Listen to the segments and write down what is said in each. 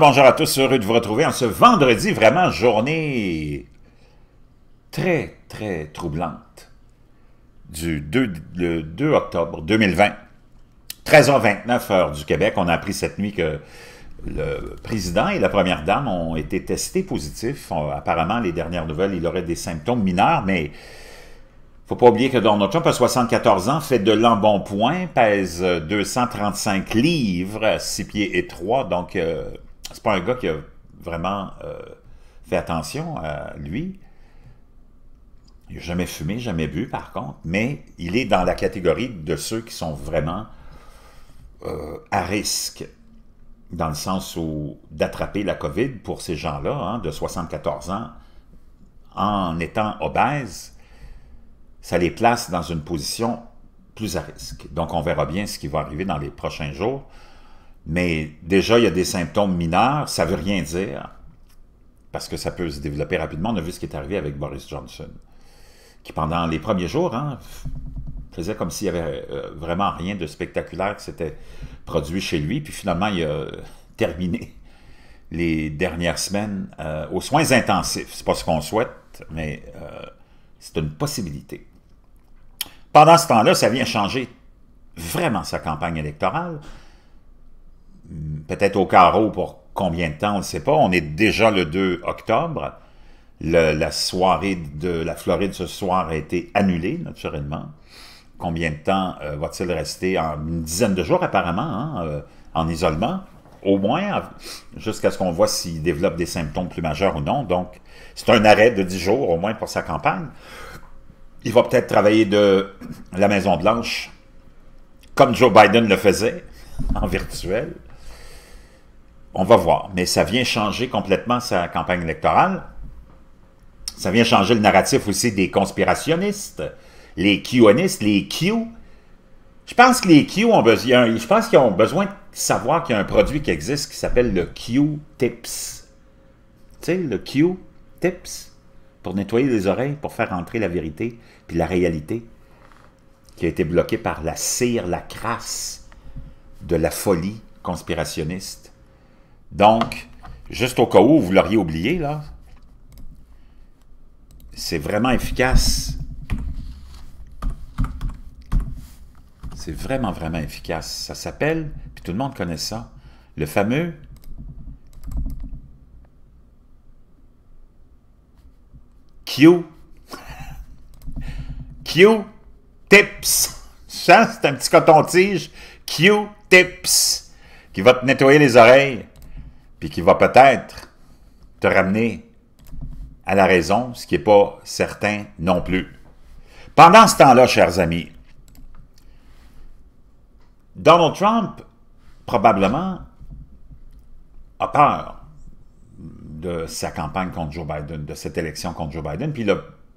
bonjour à tous, heureux de vous retrouver en ce vendredi, vraiment journée très, très troublante du 2, octobre 2020. 13h29 heure du Québec, on a appris cette nuit que le président et la première dame ont été testés positifs. Apparemment, les dernières nouvelles, il aurait des symptômes mineurs, mais faut pas oublier que Donald Trump a 74 ans, fait de l'embonpoint, pèse 235 livres, 6 pieds et 3, donc euh, c'est pas un gars qui a vraiment euh, fait attention à lui. Il n'a jamais fumé, jamais bu, par contre, mais il est dans la catégorie de ceux qui sont vraiment euh, à risque, dans le sens où d'attraper la COVID pour ces gens-là, hein, de 74 ans, en étant obèses, ça les place dans une position plus à risque. Donc, on verra bien ce qui va arriver dans les prochains jours. Mais déjà, il y a des symptômes mineurs, ça ne veut rien dire, parce que ça peut se développer rapidement. On a vu ce qui est arrivé avec Boris Johnson, qui pendant les premiers jours hein, faisait comme s'il n'y avait euh, vraiment rien de spectaculaire qui s'était produit chez lui, puis finalement, il a terminé les dernières semaines euh, aux soins intensifs. n'est pas ce qu'on souhaite, mais euh, c'est une possibilité. Pendant ce temps-là, ça vient changer vraiment sa campagne électorale peut-être au carreau pour combien de temps, on ne sait pas. On est déjà le 2 octobre. la soirée de la Floride ce soir a été annulée, naturellement. Combien de temps euh, va-t-il rester? En une dizaine de jours, apparemment, hein, euh, en isolement, au moins, jusqu'à ce qu'on voit s'il développe des symptômes plus majeurs ou non. Donc, c'est un arrêt de 10 jours, au moins, pour sa campagne. Il va peut-être travailler de la Maison-Blanche, comme Joe Biden le faisait, en virtuel. On va voir. Mais ça vient changer complètement sa campagne électorale. Ça vient changer le narratif aussi des conspirationnistes, les QAnistes, les Q. Je pense que les Q ont besoin, je pense qu'ils ont besoin de savoir qu'il y a un produit qui existe qui s'appelle le Q-Tips. Tu sais, le Q-Tips pour nettoyer les oreilles, pour faire entrer la vérité puis la réalité qui a été bloquée par la cire, la crasse de la folie conspirationniste. Donc, juste au cas où vous l'auriez oublié, là, c'est vraiment efficace. C'est vraiment, vraiment efficace. Ça s'appelle, puis tout le monde connaît ça, le fameux Q. Q-tips. Ça, C'est un petit coton-tige. Q-tips qui va te nettoyer les oreilles puis qui va peut-être te ramener à la raison, ce qui n'est pas certain non plus. Pendant ce temps-là, chers amis, Donald Trump, probablement, a peur de sa campagne contre Joe Biden, de cette élection contre Joe Biden, puis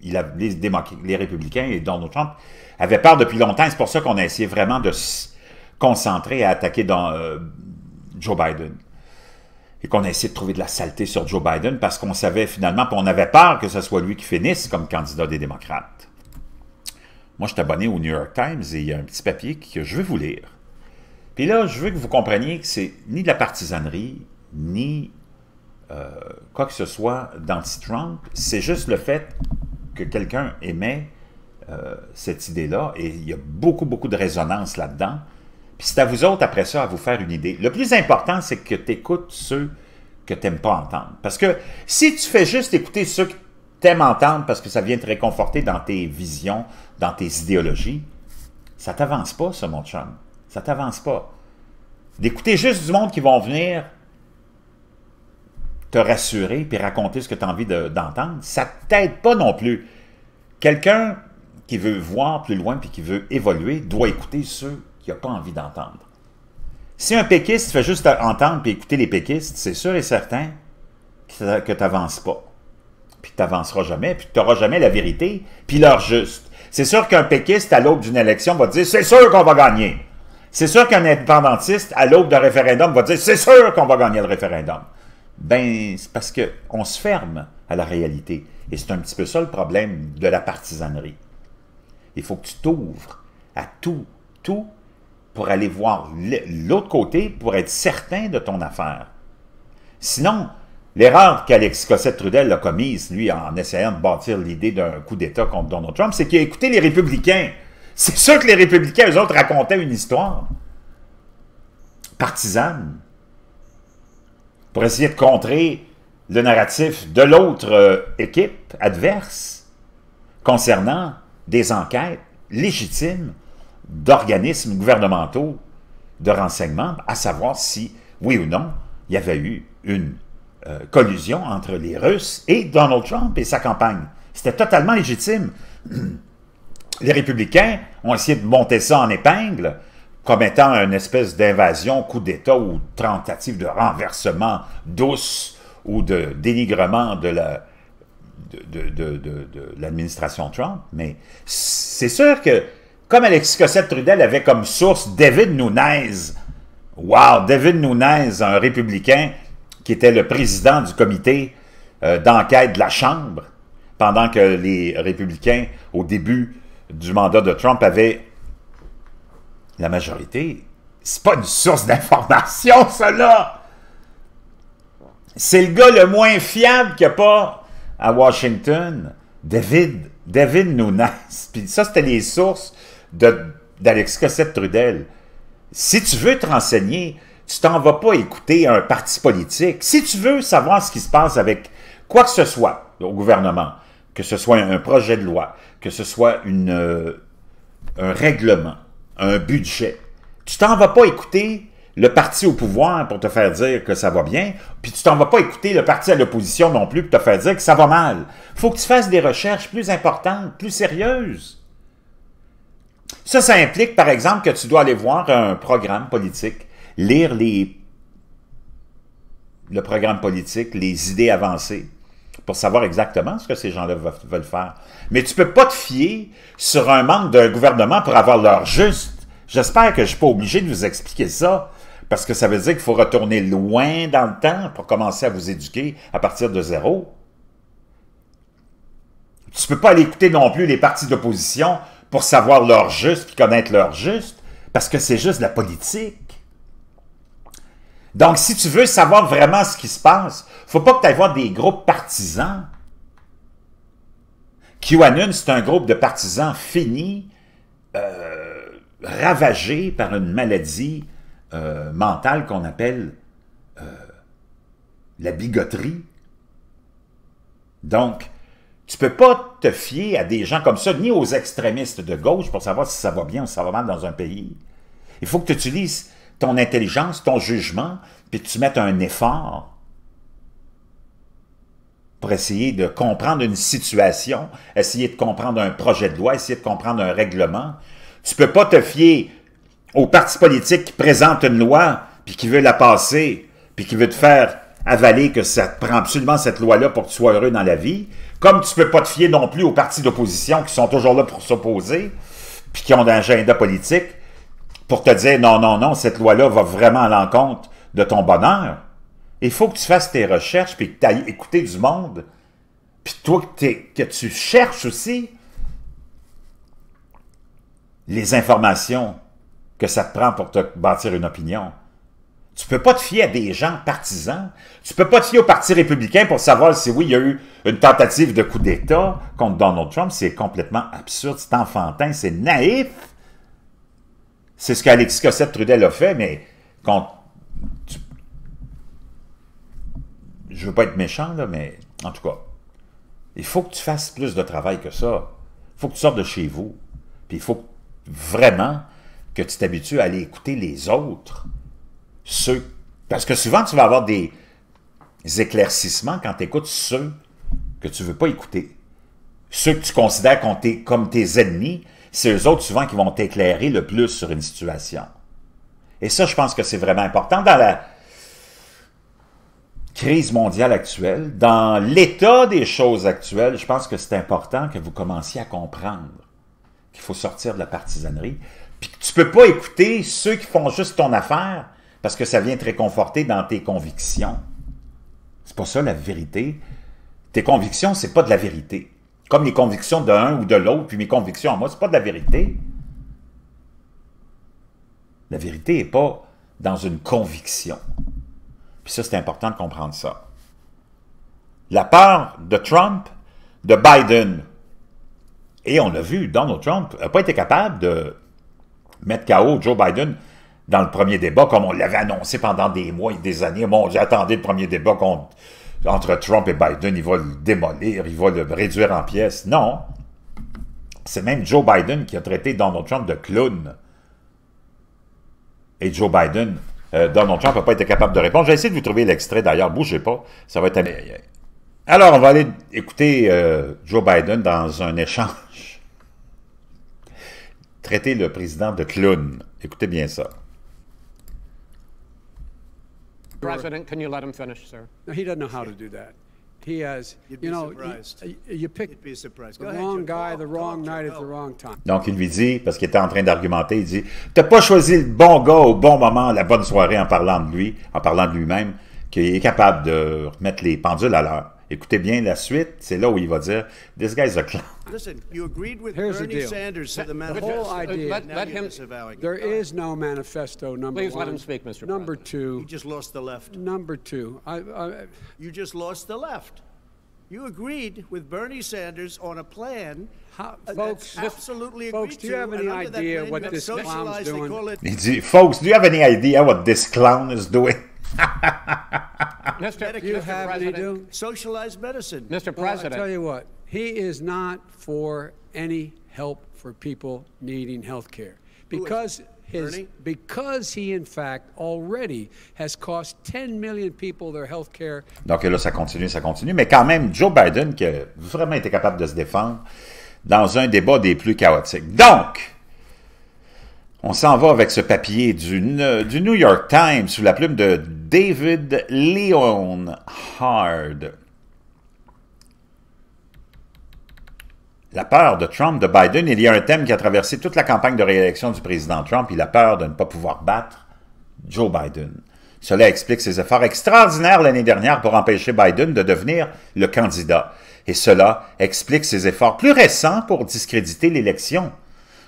il a, les, les, républicains et Donald Trump avaient peur depuis longtemps. C'est pour ça qu'on a essayé vraiment de se concentrer à attaquer dans, euh, Joe Biden et qu'on a essayé de trouver de la saleté sur Joe Biden parce qu'on savait finalement, qu'on avait peur que ce soit lui qui finisse comme candidat des démocrates. Moi, je suis abonné au New York Times et il y a un petit papier que je vais vous lire. Puis là, je veux que vous compreniez que c'est ni de la partisanerie, ni euh, quoi que ce soit d'anti-Trump, c'est juste le fait que quelqu'un aimait euh, cette idée-là, et il y a beaucoup, beaucoup de résonance là-dedans, puis c'est à vous autres, après ça, à vous faire une idée. Le plus important, c'est que tu écoutes ceux que tu n'aimes pas entendre. Parce que si tu fais juste écouter ceux que tu aimes entendre parce que ça vient te réconforter dans tes visions, dans tes idéologies, ça t'avance pas, ça, mon chum. Ça t'avance pas. D'écouter juste du monde qui vont venir te rassurer puis raconter ce que tu as envie d'entendre, ça ça t'aide pas non plus. Quelqu'un qui veut voir plus loin puis qui veut évoluer doit écouter ceux qu'il n'a pas envie d'entendre. Si un péquiste fait juste entendre et écouter les péquistes, c'est sûr et certain que tu n'avances pas. Puis tu n'avanceras jamais, puis tu n'auras jamais la vérité, puis l'heure juste. C'est sûr qu'un péquiste, à l'aube d'une élection, va dire « C'est sûr qu'on va gagner ». C'est sûr qu'un indépendantiste, à l'aube d'un référendum, va dire « C'est sûr qu'on va gagner le référendum ». Ben, c'est parce qu'on se ferme à la réalité. Et c'est un petit peu ça le problème de la partisanerie. Il faut que tu t'ouvres à tout, tout pour aller voir l'autre côté pour être certain de ton affaire. Sinon, l'erreur qu'Alex Cossette-Trudel a commise, lui, en essayant de bâtir l'idée d'un coup d'État contre Donald Trump, c'est qu'il a écouté les républicains. C'est sûr que les républicains, eux autres, racontaient une histoire partisane pour essayer de contrer le narratif de l'autre euh, équipe adverse concernant des enquêtes légitimes d'organismes gouvernementaux de renseignement à savoir si, oui ou non, il y avait eu une euh, collusion entre les Russes et Donald Trump et sa campagne. C'était totalement légitime. Les républicains ont essayé de monter ça en épingle comme étant une espèce d'invasion, coup d'État ou tentative de renversement douce ou de dénigrement de la, de, de, de, de l'administration Trump, mais c'est sûr que comme Alexis Cossette-Trudel avait comme source David Nunez. Wow, David Nunez, un républicain qui était le président du comité euh, d'enquête de la Chambre, pendant que les républicains, au début du mandat de Trump, avaient la majorité. C'est pas une source d'information, cela! C'est le gars le moins fiable qu'il n'y a pas à Washington. David, David Nunes. Puis ça, c'était les sources d'Alex Cossette-Trudel. Si tu veux te renseigner, tu t'en vas pas écouter un parti politique. Si tu veux savoir ce qui se passe avec quoi que ce soit au gouvernement, que ce soit un projet de loi, que ce soit euh, un règlement, un budget, tu t'en vas pas écouter le parti au pouvoir pour te faire dire que ça va bien, puis tu t'en vas pas écouter le parti à l'opposition non plus pour te faire dire que ça va mal. Faut que tu fasses des recherches plus importantes, plus sérieuses. Ça, ça implique, par exemple, que tu dois aller voir un programme politique, lire les, le programme politique, les idées avancées, pour savoir exactement ce que ces gens-là veulent faire. Mais tu ne peux pas te fier sur un membre d'un gouvernement pour avoir leur juste. J'espère que je ne suis pas obligé de vous expliquer ça, parce que ça veut dire qu'il faut retourner loin dans le temps pour commencer à vous éduquer à partir de zéro. Tu ne peux pas aller écouter non plus les partis d'opposition pour savoir leur juste puis connaître leur juste, parce que c'est juste de la politique. Donc, si tu veux savoir vraiment ce qui se passe, faut pas que tu ailles voir des groupes partisans. QAnon, c'est un groupe de partisans finis, euh, ravagés par une maladie euh, mentale qu'on appelle euh, la bigoterie. Donc, tu peux pas te fier à des gens comme ça, ni aux extrémistes de gauche pour savoir si ça va bien ou si ça va mal dans un pays. Il faut que tu utilises ton intelligence, ton jugement, puis que tu mettes un effort pour essayer de comprendre une situation, essayer de comprendre un projet de loi, essayer de comprendre un règlement. Tu peux pas te fier aux partis politiques qui présente une loi, puis qui veut la passer, puis qui veut te faire avaler que ça prend absolument cette loi-là pour que tu sois heureux dans la vie. Comme tu ne peux pas te fier non plus aux partis d'opposition qui sont toujours là pour s'opposer, puis qui ont un agenda politique, pour te dire non, non, non, cette loi-là va vraiment à l'encontre de ton bonheur. Il faut que tu fasses tes recherches, puis que tu ailles écouter du monde, puis toi que, que tu cherches aussi les informations que ça te prend pour te bâtir une opinion. Tu peux pas te fier à des gens partisans. Tu peux pas te fier au Parti républicain pour savoir si oui, il y a eu une tentative de coup d'État contre Donald Trump. C'est complètement absurde, c'est enfantin, c'est naïf. C'est ce qu'Alexis Cossette Trudel a fait, mais quand Je je veux pas être méchant, là, mais en tout cas, il faut que tu fasses plus de travail que ça. Il faut que tu sortes de chez vous. Puis il faut vraiment que tu t'habitues à aller écouter les autres ceux... Parce que souvent, tu vas avoir des, éclaircissements quand tu écoutes ceux que tu ne veux pas écouter. Ceux que tu considères comme tes ennemis, c'est eux autres souvent qui vont t'éclairer le plus sur une situation. Et ça, je pense que c'est vraiment important dans la crise mondiale actuelle, dans l'état des choses actuelles, je pense que c'est important que vous commenciez à comprendre qu'il faut sortir de la partisanerie, puis que tu peux pas écouter ceux qui font juste ton affaire parce que ça vient te réconforter dans tes convictions. C'est pas ça la vérité. Tes convictions, c'est pas de la vérité. Comme les convictions d'un ou de l'autre, puis mes convictions en moi, c'est pas de la vérité. La vérité n'est pas dans une conviction. Puis ça, c'est important de comprendre ça. La part de Trump, de Biden, et on l'a vu, Donald Trump n'a pas été capable de mettre KO Joe Biden dans le premier débat, comme on l'avait annoncé pendant des mois et des années. Bon, j'attendais le premier débat entre Trump et Biden, il va le démolir, il va le réduire en pièces. Non, c'est même Joe Biden qui a traité Donald Trump de clown. Et Joe Biden, euh, Donald Trump n'a pas été capable de répondre. J'ai essayé de vous trouver l'extrait d'ailleurs, bougez pas, ça va être... Alors, on va aller écouter euh, Joe Biden dans un échange. Traiter le président de clown. Écoutez bien ça. Donc, il lui dit, parce qu'il était en train d'argumenter, il dit T'as pas choisi le bon gars au bon moment, la bonne soirée en parlant de lui, en parlant de lui-même, qu'il est capable de remettre les pendules à l'heure. Écoutez bien la suite, c'est là où il va dire This guy's a clown. Listen, you agreed with Here's Bernie Sanders to the manifesto. whole idea. Let, let him, there is no manifesto. Number Please one. let him speak, Mr. Number President. two. You just lost the left. Number two. I, I, you just lost the left. You agreed with Bernie Sanders on a plan. Uh, folks, absolutely folks, do you have any idea what this folks, do you have any idea what this clown is doing? Mr. You Mr. have President, do? socialized medicine. Mr. President, well, I tell you what, he is not for any help for people needing health care because Donc là, ça continue, ça continue. Mais quand même, Joe Biden, qui a vraiment été capable de se défendre dans un débat des plus chaotiques. Donc, on s'en va avec ce papier du, du New York Times sous la plume de David Leon Hard. la peur de Trump, de Biden, il y a un thème qui a traversé toute la campagne de réélection du président Trump, il a peur de ne pas pouvoir battre Joe Biden. Cela explique ses efforts extraordinaires l'année dernière pour empêcher Biden de devenir le candidat. Et cela explique ses efforts plus récents pour discréditer l'élection.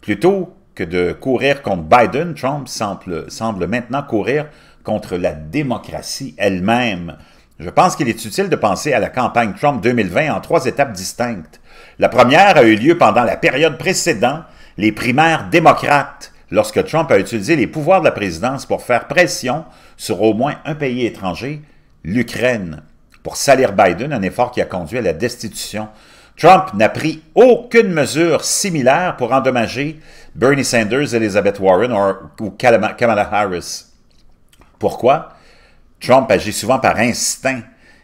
Plutôt que de courir contre Biden, Trump semble, semble maintenant courir contre la démocratie elle-même. Je pense qu'il est utile de penser à la campagne Trump 2020 en trois étapes distinctes. La première a eu lieu pendant la période précédente, les primaires démocrates, lorsque Trump a utilisé les pouvoirs de la présidence pour faire pression sur au moins un pays étranger, l'Ukraine, pour salir Biden, un effort qui a conduit à la destitution. Trump n'a pris aucune mesure similaire pour endommager Bernie Sanders, Elizabeth Warren ou Kamala Harris. Pourquoi? Trump agit souvent par instinct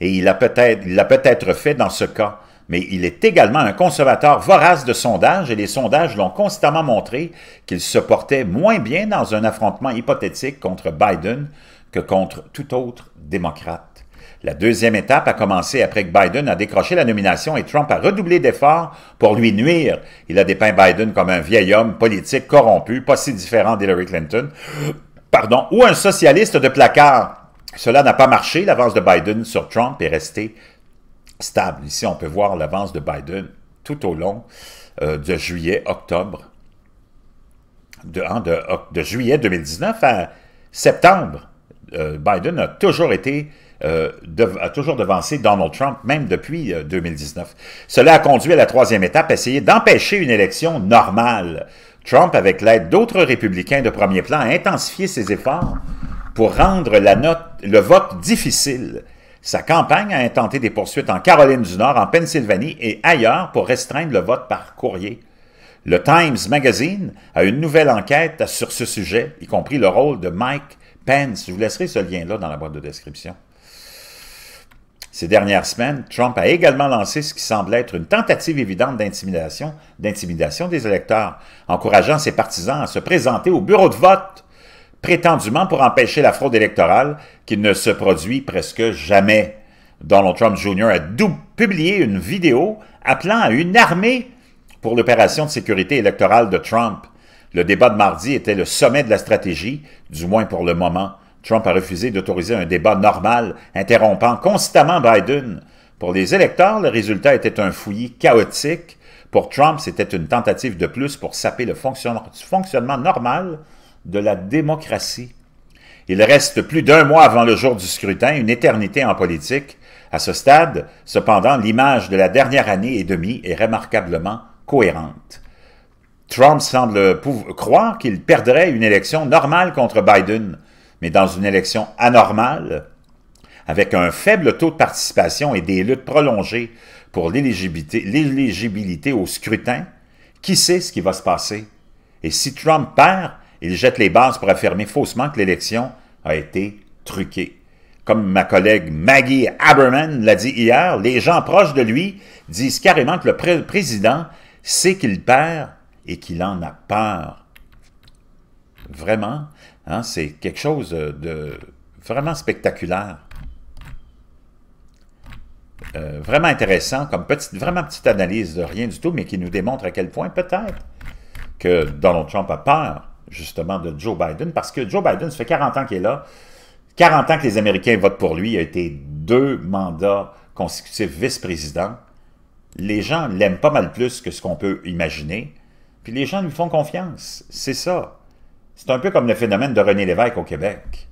et il l'a peut-être fait dans ce cas mais il est également un conservateur vorace de sondages et les sondages l'ont constamment montré qu'il se portait moins bien dans un affrontement hypothétique contre Biden que contre tout autre démocrate. La deuxième étape a commencé après que Biden a décroché la nomination et Trump a redoublé d'efforts pour lui nuire. Il a dépeint Biden comme un vieil homme politique corrompu, pas si différent d'Hillary Clinton, pardon, ou un socialiste de placard. Cela n'a pas marché, l'avance de Biden sur Trump est restée stable. Ici, on peut voir l'avance de Biden tout au long euh, de juillet, octobre, de, hein, juillet 2019 à septembre. Euh, Biden a toujours été euh, toujours devancé Donald Trump, même depuis 2019. Cela a conduit à la troisième étape, essayer d'empêcher une élection normale. Trump, avec l'aide d'autres républicains de premier plan, a intensifié ses efforts pour rendre la note, le vote difficile sa campagne a intenté des poursuites en Caroline du Nord, en Pennsylvanie et ailleurs pour restreindre le vote par courrier. Le Times Magazine a une nouvelle enquête sur ce sujet, y compris le rôle de Mike Pence. Je vous laisserai ce lien-là dans la boîte de description. Ces dernières semaines, Trump a également lancé ce qui semble être une tentative évidente d'intimidation, d'intimidation des électeurs, encourageant ses partisans à se présenter au bureau de vote prétendument pour empêcher la fraude électorale qui ne se produit presque jamais. Donald Trump Jr. a publié une vidéo appelant à une armée pour l'opération de sécurité électorale de Trump. Le débat de mardi était le sommet de la stratégie, du moins pour le moment. Trump a refusé d'autoriser un débat normal, interrompant constamment Biden. Pour les électeurs, le résultat était un fouillis chaotique. Pour Trump, c'était une tentative de plus pour saper le fonctionnement normal de la démocratie. Il reste plus d'un mois avant le jour du scrutin, une éternité en politique. À ce stade, cependant, l'image de la dernière année et demie est remarquablement cohérente. Trump semble croire qu'il perdrait une élection normale contre Biden, mais dans une élection anormale, avec un faible taux de participation et des luttes prolongées pour l'éligibilité au scrutin, qui sait ce qui va se passer? Et si Trump perd, il jette les bases pour affirmer faussement que l'élection a été truquée. Comme ma collègue Maggie Aberman l'a dit hier, les gens proches de lui disent carrément que le président sait qu'il perd et qu'il en a peur. Vraiment, hein, c'est quelque chose de vraiment spectaculaire. Euh, vraiment intéressant, comme petite, vraiment petite analyse de rien du tout, mais qui nous démontre à quel point peut-être que Donald Trump a peur justement, de Joe Biden, parce que Joe Biden, ça fait 40 ans qu'il est là, 40 ans que les Américains votent pour lui, il a été deux mandats consécutifs vice-président. Les gens l'aiment pas mal plus que ce qu'on peut imaginer, puis les gens lui font confiance, c'est ça. C'est un peu comme le phénomène de René Lévesque au Québec.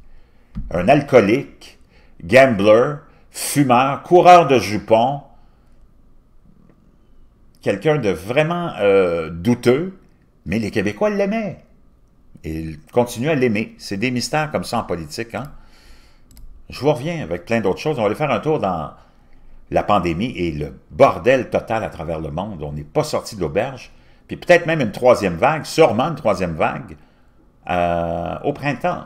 Un alcoolique, gambler, fumeur, coureur de jupons, quelqu'un de vraiment euh, douteux, mais les Québécois l'aimaient. Il continue à l'aimer. C'est des mystères comme ça en politique. Hein. Je vous reviens avec plein d'autres choses. On va aller faire un tour dans la pandémie et le bordel total à travers le monde. On n'est pas sorti de l'auberge. Puis peut-être même une troisième vague, sûrement une troisième vague, euh, au printemps.